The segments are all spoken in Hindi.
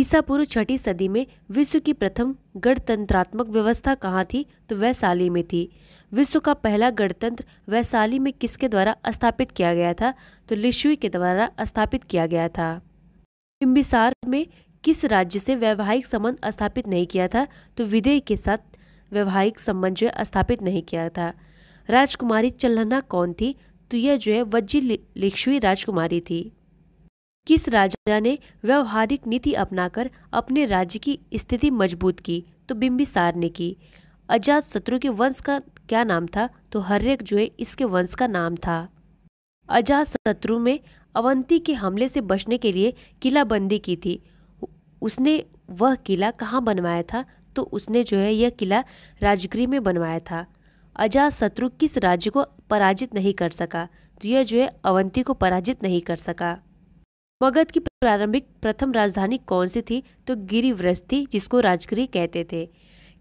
ईसा पूर्व छठी सदी में विश्व की प्रथम गणतंत्रात्मक व्यवस्था कहाँ थी तो वैशाली में थी विश्व का पहला गणतंत्र वैशाली में किसके द्वारा स्थापित किया गया था तो लिशुई के द्वारा स्थापित किया गया था बिम्बिसार में किस राज्य से वैवाहिक संबंध स्थापित नहीं किया था तो विदेह के साथ वैवाहिक संबंध जो स्थापित नहीं किया था राजकुमारी चल्हना कौन थी तो यह जो है वज्जी लिक्षुई राजकुमारी थी किस राजा ने व्यवहारिक नीति अपनाकर अपने राज्य की स्थिति मजबूत की तो बिंबिसार ने की अजात शत्रु के वंश का क्या नाम था तो हर्यक जो है इसके वंश का नाम था अजात शत्रु में अवंती के हमले से बचने के लिए किलाबंदी की थी उसने वह किला कहाँ बनवाया था तो उसने जो है यह किला राजगृह में बनवाया था अजात शत्रु किस राज्य को पराजित नहीं कर सका तो यह जो है अवंती को पराजित नहीं कर सका मगध की प्रारंभिक प्रथम राजधानी कौन सी थी तो गिरिव्रज थी जिसको राजगिरी कहते थे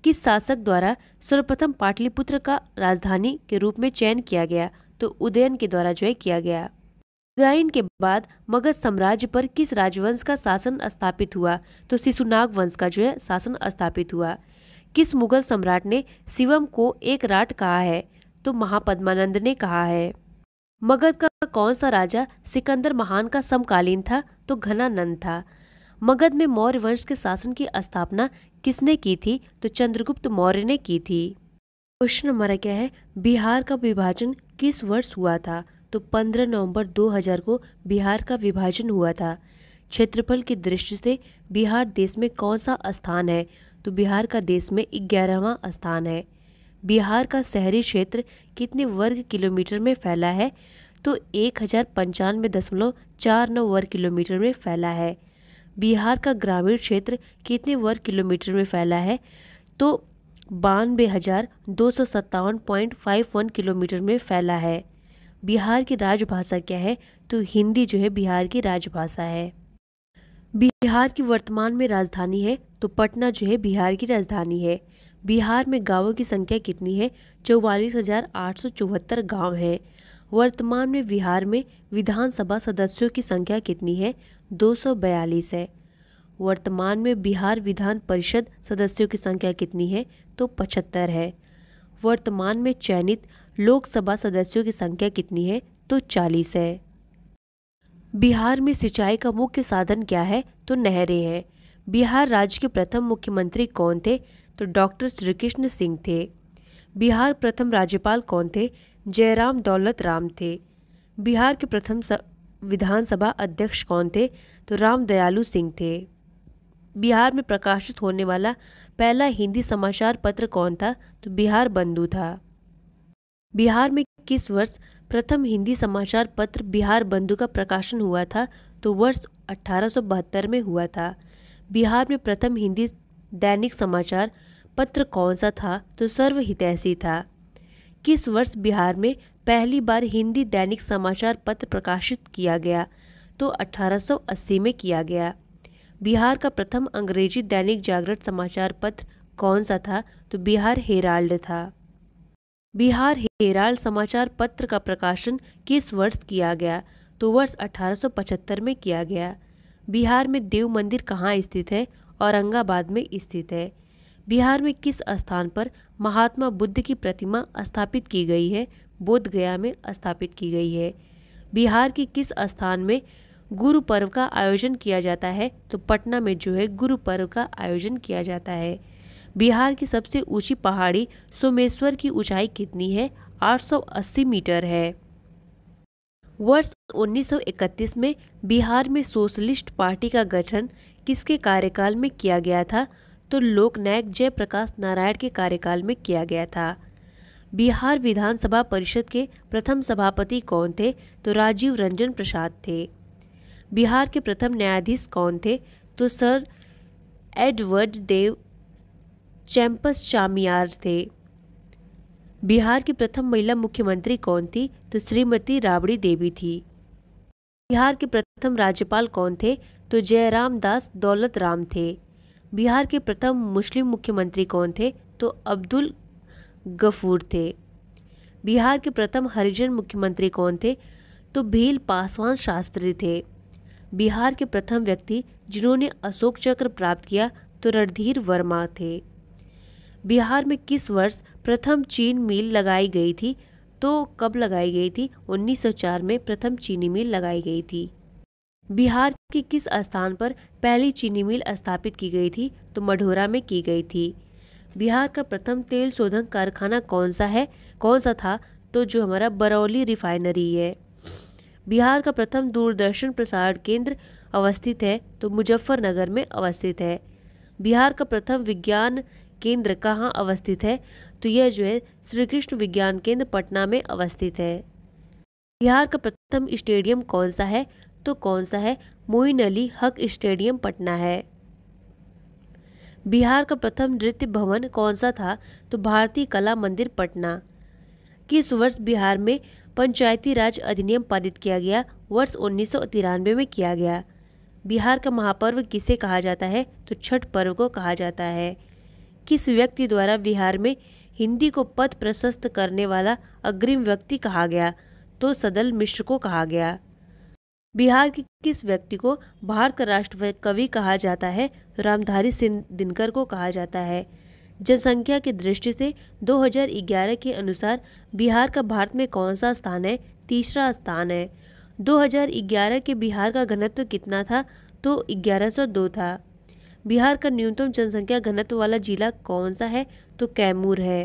किस शासक द्वारा सर्वप्रथम पाटलिपुत्र का राजधानी के रूप में चयन किया गया तो उदयन के द्वारा जो है किया गया उदयन के बाद मगध साम्राज्य पर किस राजवंश का शासन स्थापित हुआ तो शिशुनाग वंश का जो है शासन स्थापित हुआ किस मुगल सम्राट ने शिवम को एक राट कहा है तो महापद्मानंद ने कहा है मगध का कौन सा राजा सिकंदर महान का समकालीन था तो घना घनानंद था मगध में मौर्य वंश के शासन की स्थापना किसने की थी तो चंद्रगुप्त मौर्य ने की थी क्वेश्चन नंबर क्या है बिहार का विभाजन किस वर्ष हुआ था तो 15 नवंबर 2000 को बिहार का विभाजन हुआ था क्षेत्रफल की दृष्टि से बिहार देश में कौन सा स्थान है तो बिहार का देश में ग्यारहवा स्थान है बिहार का शहरी क्षेत्र कितने वर्ग किलोमीटर में फैला है तो एक हज़ार पंचानवे दशमलव चार नौ वर्ग किलोमीटर में फैला है बिहार का ग्रामीण क्षेत्र कितने वर्ग किलोमीटर में फैला है तो बानवे हज़ार दो सौ सत्तावन पॉइंट फाइव वन किलोमीटर में फैला है बिहार की राजभाषा क्या है तो हिंदी जो है बिहार की राजभाषा है बिहार की वर्तमान में राजधानी है तो पटना जो है बिहार की राजधानी है बिहार में गांवों की संख्या कितनी है चौवालीस हज़ार आठ सौ चौहत्तर गाँव हैं वर्तमान में बिहार में विधानसभा सदस्यों की संख्या कितनी है 242 है वर्तमान में बिहार विधान परिषद सदस्यों की संख्या कितनी है तो 75 है वर्तमान में चयनित लोकसभा सदस्यों की संख्या कितनी है तो 40 है बिहार में सिंचाई का मुख्य साधन क्या है तो नहरें हैं बिहार राज्य के प्रथम मुख्यमंत्री कौन थे तो डॉक्टर श्रीकृष्ण सिंह थे बिहार प्रथम राज्यपाल कौन थे जयराम दौलत राम थे बिहार के प्रथम विधानसभा अध्यक्ष कौन थे तो राम दयालु सिंह थे बिहार में प्रकाशित होने वाला पहला हिंदी समाचार पत्र कौन था तो बिहार बंधु था बिहार में किस वर्ष प्रथम हिंदी समाचार पत्र बिहार बंधु का प्रकाशन हुआ था तो वर्ष अठारह में हुआ था बिहार में प्रथम हिंदी दैनिक समाचार पत्र कौन सा था तो सर्वहितैषी था किस वर्ष बिहार में पहली बार हिंदी दैनिक समाचार पत्र प्रकाशित किया गया तो 1880 में किया गया बिहार का प्रथम अंग्रेजी दैनिक जागरण समाचार पत्र कौन सा था तो बिहार हेराल्ड था बिहार हेराल्ड समाचार पत्र का प्रकाशन किस वर्ष किया गया तो वर्ष 1875 में किया गया बिहार में देव मंदिर कहाँ स्थित है औरंगाबाद में स्थित है बिहार में किस स्थान पर महात्मा बुद्ध की प्रतिमा स्थापित की गई है बोध गया में स्थापित की गई है बिहार के किस स्थान में गुरु पर्व का आयोजन किया जाता है तो पटना में जो है गुरु पर्व का आयोजन किया जाता है बिहार की सबसे ऊंची पहाड़ी सोमेश्वर की ऊंचाई कितनी है 880 मीटर है वर्ष 1931 में बिहार में सोशलिस्ट पार्टी का गठन किसके कार्यकाल में किया गया था तो लोकनायक जयप्रकाश नारायण के कार्यकाल में किया गया था बिहार विधानसभा परिषद के प्रथम सभापति कौन थे तो राजीव रंजन प्रसाद थे बिहार के प्रथम न्यायाधीश कौन थे तो सर एडवर्ड देव चैंपस चामियार थे बिहार की प्रथम महिला मुख्यमंत्री कौन थी तो श्रीमती राबड़ी देवी थी बिहार के प्रथम राज्यपाल कौन थे तो जयराम दास दौलत राम थे बिहार के प्रथम मुस्लिम मुख्यमंत्री कौन थे तो अब्दुल गफूर थे बिहार के प्रथम हरिजन मुख्यमंत्री कौन थे तो भील पासवान शास्त्री थे बिहार के प्रथम व्यक्ति जिन्होंने अशोक चक्र प्राप्त किया तो रणधीर वर्मा थे बिहार में किस वर्ष प्रथम चीन मिल लगाई गई थी तो कब लगाई गई थी 1904 में प्रथम चीनी मिल लगाई गई थी बिहार के किस स्थान पर पहली चीनी मिल स्थापित की गई थी तो मढ़ोरा में की गई थी बिहार का प्रथम तेल शोधन कारखाना कौन सा है कौन सा था तो जो हमारा बरौली रिफाइनरी है बिहार का प्रथम दूरदर्शन प्रसारण केंद्र अवस्थित है तो मुजफ्फरनगर में अवस्थित है बिहार का प्रथम विज्ञान केंद्र कहाँ अवस्थित है तो यह जो है श्री कृष्ण विज्ञान केंद्र पटना में अवस्थित है बिहार का प्रथम स्टेडियम कौन सा है तो कौन सा है मोइन अली हक स्टेडियम पटना है बिहार का प्रथम नृत्य भवन कौन सा था तो भारतीय कला मंदिर पटना किस वर्ष बिहार में पंचायती राज अधिनियम पारित किया गया वर्ष उन्नीस में किया गया बिहार का महापर्व किसे कहा जाता है तो छठ पर्व को कहा जाता है किस व्यक्ति द्वारा बिहार में हिंदी को पद प्रशस्त करने वाला अग्रिम व्यक्ति कहा गया तो सदल मिश्र को कहा गया बिहार के किस व्यक्ति को भारत का राष्ट्र कवि कहा जाता है तो रामधारी सिंह दिनकर को कहा जाता है जनसंख्या की दृष्टि से 2011 के अनुसार बिहार का भारत में कौन सा स्थान है तीसरा स्थान है 2011 के बिहार का घनत्व कितना था तो 1102 था बिहार का न्यूनतम जनसंख्या घनत्व वाला जिला कौन सा है तो कैमूर है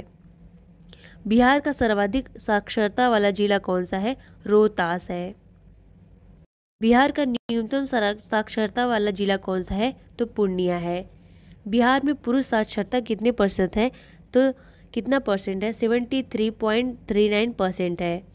बिहार का सर्वाधिक साक्षरता वाला जिला कौन सा है रोहतास है बिहार का न्यूनतम साक्षरता वाला जिला कौन सा है तो पूर्णिया है बिहार में पुरुष साक्षरता कितने परसेंट है तो कितना परसेंट है seventy three point three nine percent है